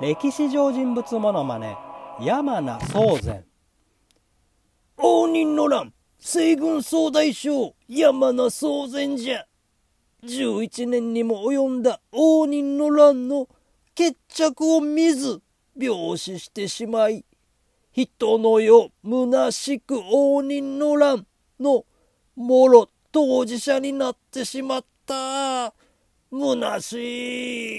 歴史上人物ものまね山名宗禅応仁の乱西軍総大将山名宗善じゃ11年にも及んだ応仁の乱の決着を見ず病死してしまい人の世虚しく応仁の乱のもろ当事者になってしまった虚しい。